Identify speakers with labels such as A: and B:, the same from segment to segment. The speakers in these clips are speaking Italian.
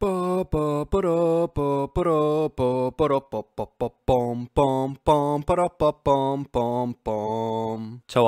A: Ciao a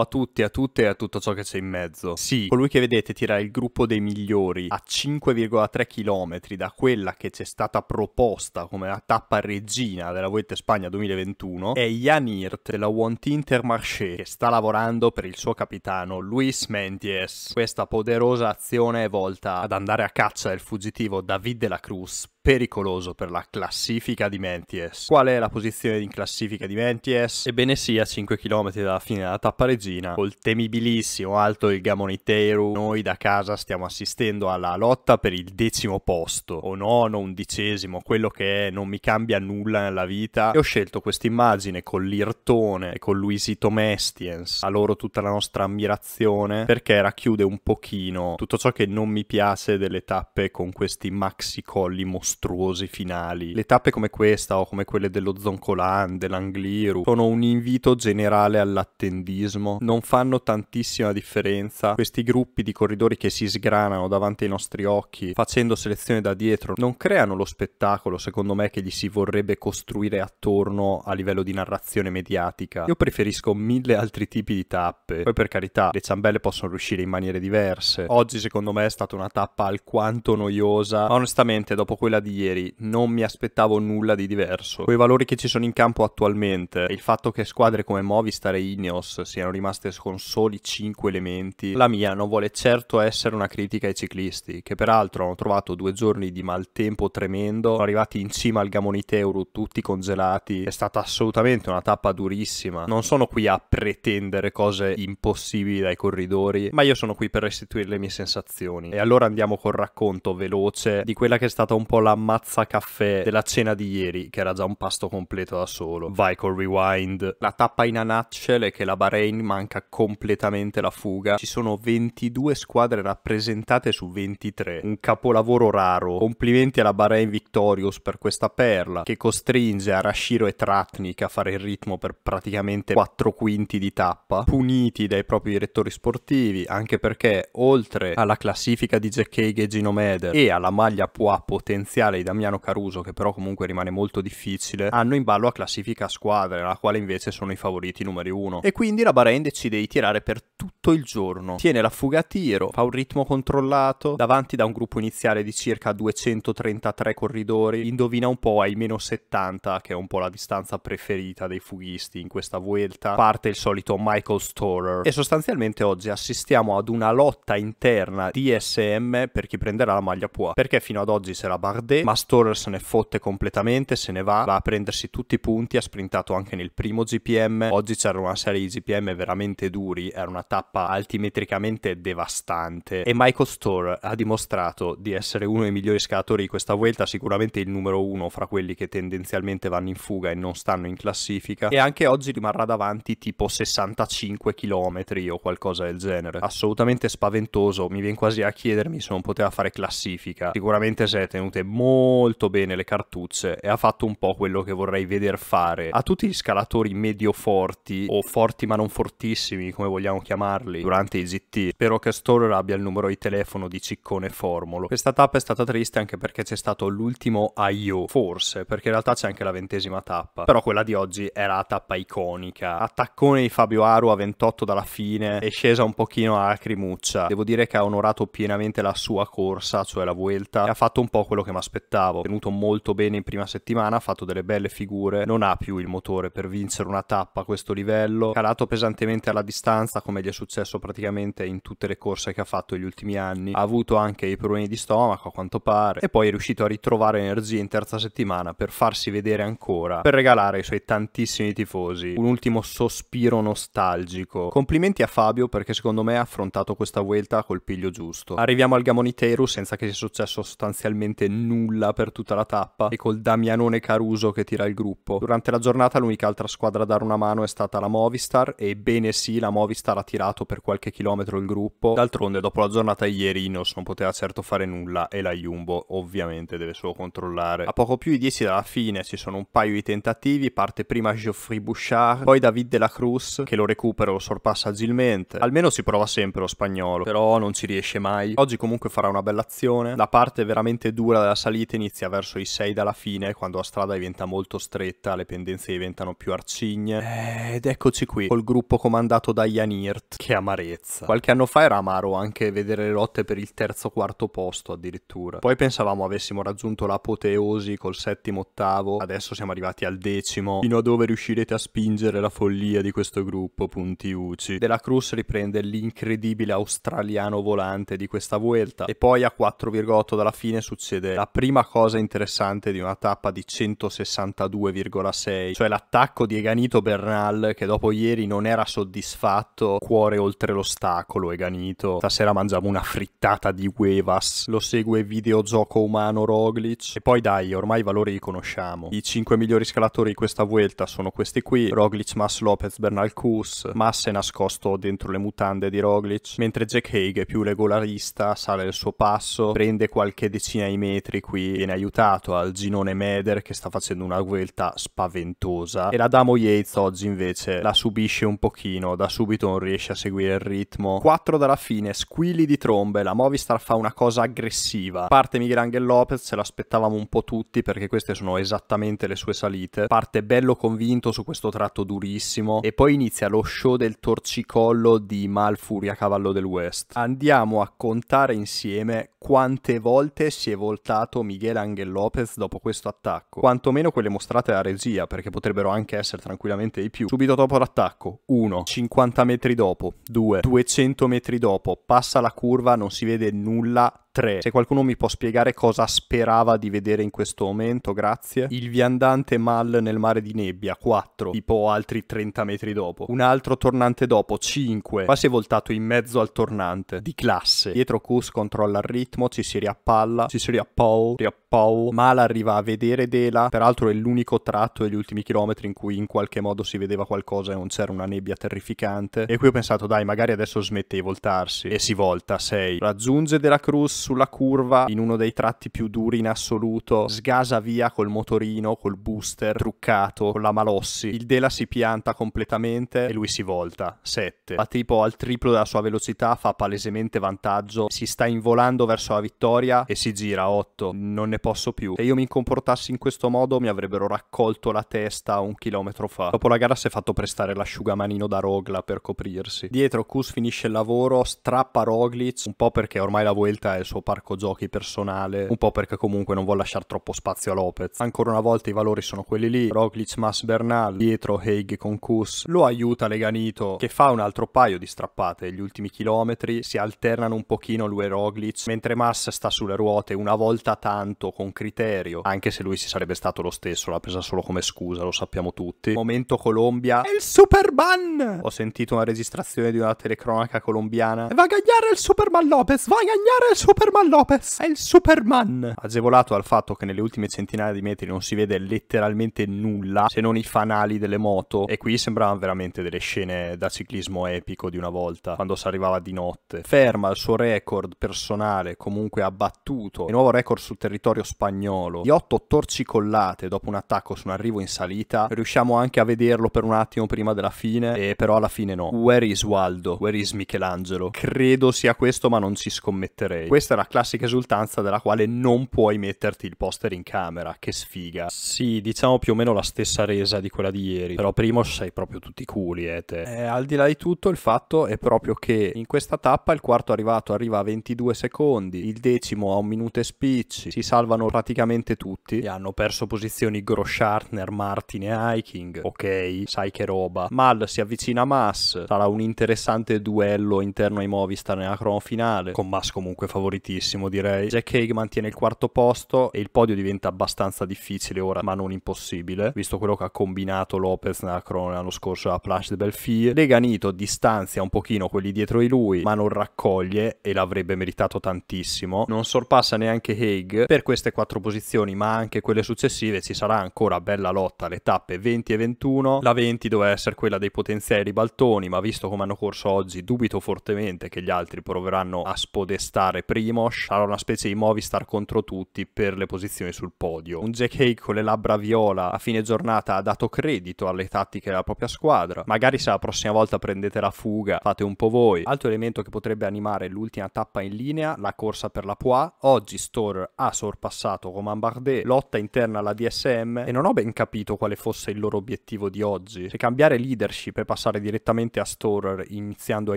A: tutti, a tutte e a tutto ciò che c'è in mezzo. Sì, colui che vedete tira il gruppo dei migliori a 5,3 km da quella che c'è stata proposta come la tappa regina della Vuelta Spagna 2021 è Jan Hirt della Want Intermarché che sta lavorando per il suo capitano Luis Mendies. Questa poderosa azione è volta ad andare a caccia del fuggitivo David della Cruz pericoloso per la classifica di Menties. Qual è la posizione in classifica di Menties? Ebbene sì, a 5 km dalla fine della tappa regina, col temibilissimo alto il Gamoniteru, noi da casa stiamo assistendo alla lotta per il decimo posto, o nono, undicesimo, quello che è, non mi cambia nulla nella vita, e ho scelto questa immagine con l'Irtone e con Luisito Mestiens, a loro tutta la nostra ammirazione, perché racchiude un pochino tutto ciò che non mi piace delle tappe con questi maxi colli mostruosi mostruosi finali. Le tappe come questa o come quelle dello Zoncolan, dell'Angliru, sono un invito generale all'attendismo. Non fanno tantissima differenza questi gruppi di corridori che si sgranano davanti ai nostri occhi facendo selezione da dietro. Non creano lo spettacolo, secondo me, che gli si vorrebbe costruire attorno a livello di narrazione mediatica. Io preferisco mille altri tipi di tappe. Poi per carità, le ciambelle possono riuscire in maniere diverse. Oggi secondo me è stata una tappa alquanto noiosa, ma onestamente dopo quella di ieri, non mi aspettavo nulla di diverso. Quei valori che ci sono in campo attualmente e il fatto che squadre come Movistar e Ineos siano rimaste con soli 5 elementi, la mia non vuole certo essere una critica ai ciclisti, che peraltro hanno trovato due giorni di maltempo tremendo, sono arrivati in cima al Gamoniteuru tutti congelati, è stata assolutamente una tappa durissima. Non sono qui a pretendere cose impossibili dai corridori, ma io sono qui per restituire le mie sensazioni. E allora andiamo col racconto veloce di quella che è stata un po' la l'ammazza caffè della cena di ieri, che era già un pasto completo da solo. Vai col rewind. La tappa in a nutshell è che la Bahrain manca completamente la fuga. Ci sono 22 squadre rappresentate su 23. Un capolavoro raro. Complimenti alla Bahrain Victorious per questa perla, che costringe Arashiro e Tratnik a fare il ritmo per praticamente 4 quinti di tappa, puniti dai propri direttori sportivi, anche perché oltre alla classifica di Jack Hague e Gino Meder e alla maglia Pua potenziale iniziale di Damiano Caruso, che però comunque rimane molto difficile, hanno in ballo la classifica a squadre, la quale invece sono i favoriti numeri uno. E quindi la Bahrain decide di tirare per tutto il giorno. Tiene la fuga a tiro, fa un ritmo controllato, davanti da un gruppo iniziale di circa 233 corridori, indovina un po' ai meno 70, che è un po' la distanza preferita dei fughisti in questa vuelta. Parte il solito Michael Storer. E sostanzialmente oggi assistiamo ad una lotta interna di SM per chi prenderà la maglia Pua, perché fino ad oggi c'era Bardet perde, ma Storer se ne fotte completamente, se ne va, va a prendersi tutti i punti, ha sprintato anche nel primo GPM, oggi c'era una serie di GPM veramente duri, era una tappa altimetricamente devastante e Michael Storer ha dimostrato di essere uno dei migliori scalatori di questa vuelta, sicuramente il numero uno fra quelli che tendenzialmente vanno in fuga e non stanno in classifica e anche oggi rimarrà davanti tipo 65 km o qualcosa del genere, assolutamente spaventoso, mi viene quasi a chiedermi se non poteva fare classifica, sicuramente si è tenute molto molto bene le cartucce e ha fatto un po' quello che vorrei veder fare a tutti gli scalatori medio forti o forti ma non fortissimi come vogliamo chiamarli durante i GT. Spero che Storer abbia il numero di telefono di Ciccone Formolo. Questa tappa è stata triste anche perché c'è stato l'ultimo IO, forse, perché in realtà c'è anche la ventesima tappa, però quella di oggi era la tappa iconica. Attaccone di Fabio Aru a 28 dalla fine è scesa un pochino a lacrimuccia. Devo dire che ha onorato pienamente la sua corsa, cioè la Vuelta, e ha fatto un po' quello che mi aspettavo aspettavo. È venuto molto bene in prima settimana, ha fatto delle belle figure, non ha più il motore per vincere una tappa a questo livello, calato pesantemente alla distanza come gli è successo praticamente in tutte le corse che ha fatto negli ultimi anni, ha avuto anche i problemi di stomaco a quanto pare e poi è riuscito a ritrovare energie in terza settimana per farsi vedere ancora, per regalare ai suoi tantissimi tifosi un ultimo sospiro nostalgico. Complimenti a Fabio perché secondo me ha affrontato questa vuelta col piglio giusto. Arriviamo al Gamoniteru senza che sia successo sostanzialmente nulla nulla per tutta la tappa e col Damianone Caruso che tira il gruppo. Durante la giornata l'unica altra squadra a dare una mano è stata la Movistar e bene sì la Movistar ha tirato per qualche chilometro il gruppo. D'altronde dopo la giornata ieri Inos non poteva certo fare nulla e la Jumbo ovviamente deve solo controllare. A poco più di 10 dalla fine ci sono un paio di tentativi, parte prima Geoffrey Bouchard, poi David De La Cruz che lo recupera e lo sorpassa agilmente. Almeno si prova sempre lo spagnolo, però non ci riesce mai. Oggi comunque farà una bella azione. La parte veramente dura della salita inizia verso i 6 dalla fine, quando la strada diventa molto stretta, le pendenze diventano più arcigne. Ed eccoci qui, col gruppo comandato da Janirt. Che amarezza. Qualche anno fa era amaro anche vedere le lotte per il terzo o quarto posto addirittura. Poi pensavamo avessimo raggiunto l'apoteosi col settimo ottavo, adesso siamo arrivati al decimo, fino a dove riuscirete a spingere la follia di questo gruppo, punti UCI. Della Cruz riprende l'incredibile australiano volante di questa vuelta e poi a 4,8 dalla fine succede la prima cosa interessante di una tappa di 162,6, cioè l'attacco di Eganito Bernal che dopo ieri non era soddisfatto, cuore oltre l'ostacolo Eganito, stasera mangiamo una frittata di huevas, lo segue videogioco umano Roglic e poi dai, ormai i valori li conosciamo. I 5 migliori scalatori di questa vuelta sono questi qui, Roglic, Mas Lopez, Bernal Kus, Mas è nascosto dentro le mutande di Roglic, mentre Jack Hague è più regolarista, sale il suo passo, prende qualche decina di metri qui viene aiutato al Ginone Meder che sta facendo una vuelta spaventosa e la Damo Yates oggi invece la subisce un pochino, da subito non riesce a seguire il ritmo. 4 dalla fine, squilli di trombe, la Movistar fa una cosa aggressiva. Parte Miguel Angel Lopez, ce l'aspettavamo un po' tutti perché queste sono esattamente le sue salite. Parte bello convinto su questo tratto durissimo e poi inizia lo show del torcicollo di Malfuria cavallo del West. Andiamo a contare insieme quante volte si è voltato rilevato Miguel Angel Lopez dopo questo attacco, quantomeno quelle mostrate alla regia, perché potrebbero anche essere tranquillamente di più. Subito dopo l'attacco, 1, 50 metri dopo, 2, 200 metri dopo, passa la curva, non si vede nulla, 3. Se qualcuno mi può spiegare cosa sperava di vedere in questo momento, grazie. Il viandante Mal nel mare di nebbia, 4, tipo altri 30 metri dopo. Un altro tornante dopo, 5. Qua si è voltato in mezzo al tornante, di classe. Dietro Cus controlla il ritmo, ci si riappalla, ci si riappau, riappau. Mal arriva a vedere Dela, peraltro è l'unico tratto degli ultimi chilometri in cui in qualche modo si vedeva qualcosa e non c'era una nebbia terrificante. E qui ho pensato, dai, magari adesso smette di voltarsi. E si volta, 6. Raggiunge Dela Cruz sulla curva in uno dei tratti più duri in assoluto, sgasa via col motorino, col booster truccato, con la Malossi. Il Dela si pianta completamente e lui si volta. 7. Va tipo al triplo della sua velocità, fa palesemente vantaggio, si sta involando verso la vittoria e si gira. 8. Non ne posso più. Se io mi comportassi in questo modo mi avrebbero raccolto la testa un chilometro fa. Dopo la gara si è fatto prestare l'asciugamanino da Rogla per coprirsi. Dietro Kus finisce il lavoro, strappa Roglic, un po' perché ormai la Vuelta è il suo parco giochi personale, un po' perché comunque non vuole lasciare troppo spazio a Lopez. Ancora una volta i valori sono quelli lì, Roglic, Mas, Bernal, dietro Haig con Kus, lo aiuta Leganito che fa un altro paio di strappate gli ultimi chilometri, si alternano un pochino lui e Roglic, mentre Mas sta sulle ruote una volta tanto con criterio, anche se lui si sarebbe stato lo stesso, l'ha presa solo come scusa, lo sappiamo tutti. Momento Colombia, è il Superman! Ho sentito una registrazione di una telecronaca colombiana, va a gagnare il Superman Lopez, va a gagnare il Superman! Superman Lopez è il Superman. Agevolato dal fatto che nelle ultime centinaia di metri non si vede letteralmente nulla se non i fanali delle moto e qui sembravano veramente delle scene da ciclismo epico di una volta quando si arrivava di notte. Ferma il suo record personale comunque abbattuto, il nuovo record sul territorio spagnolo di 8 torcicollate dopo un attacco su un arrivo in salita. Riusciamo anche a vederlo per un attimo prima della fine e però alla fine no. Where is Waldo? Where is Michelangelo? Credo sia questo ma non ci scommetterei. Questo questa è la classica esultanza della quale non puoi metterti il poster in camera, che sfiga. Sì, diciamo più o meno la stessa resa di quella di ieri, però primo sei proprio tutti culi, eh te. E eh, al di là di tutto il fatto è proprio che in questa tappa il quarto arrivato arriva a 22 secondi, il decimo a un minuto e spicci, si salvano praticamente tutti e hanno perso posizioni Groschartner, Martin e Hiking. Ok, sai che roba. Mal si avvicina a Mass, sarà un interessante duello interno ai Movistar nella cron finale, con Mass comunque favorito meritissimo direi. Jack Haig mantiene il quarto posto e il podio diventa abbastanza difficile ora, ma non impossibile, visto quello che ha combinato Lopez nella Nacron l'anno scorso a Plash de Belfi. Leganito distanzia un pochino quelli dietro di lui, ma non raccoglie e l'avrebbe meritato tantissimo. Non sorpassa neanche Haig per queste quattro posizioni, ma anche quelle successive ci sarà ancora bella lotta alle tappe 20 e 21. La 20 doveva essere quella dei potenziali ribaltoni, ma visto come hanno corso oggi, dubito fortemente che gli altri proveranno a spodestare prima Limosh sarà una specie di Movistar contro tutti per le posizioni sul podio. Un Jack Hake con le labbra viola a fine giornata ha dato credito alle tattiche della propria squadra. Magari se la prossima volta prendete la fuga, fate un po' voi. Altro elemento che potrebbe animare l'ultima tappa in linea, la corsa per la Poix. Oggi Store ha sorpassato Romain Bardet, lotta interna alla DSM e non ho ben capito quale fosse il loro obiettivo di oggi. Se cambiare leadership e passare direttamente a Store iniziando a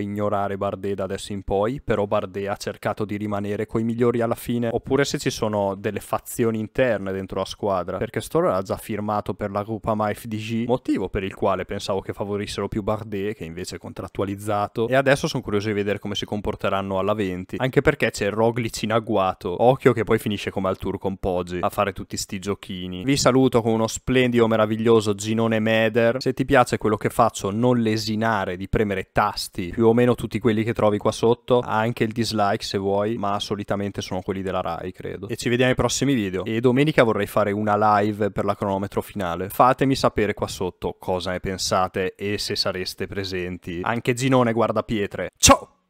A: ignorare Bardet da adesso in poi, però Bardet ha cercato di rimanere rimanere coi migliori alla fine, oppure se ci sono delle fazioni interne dentro la squadra, perché Storer ha già firmato per la Gruppa Ma FDG, motivo per il quale pensavo che favorissero più Bardet, che invece è contrattualizzato, e adesso sono curioso di vedere come si comporteranno alla 20, anche perché c'è Roglic in agguato, occhio che poi finisce come al tour con Poggi, a fare tutti sti giochini. Vi saluto con uno splendido, meraviglioso Ginone Meder, se ti piace quello che faccio non lesinare di premere tasti, più o meno tutti quelli che trovi qua sotto, anche il dislike se vuoi, ma solitamente sono quelli della Rai, credo. E ci vediamo ai prossimi video. E domenica vorrei fare una live per la cronometro finale. Fatemi sapere qua sotto cosa ne pensate e se sareste presenti. Anche Ginone guarda pietre. Ciao!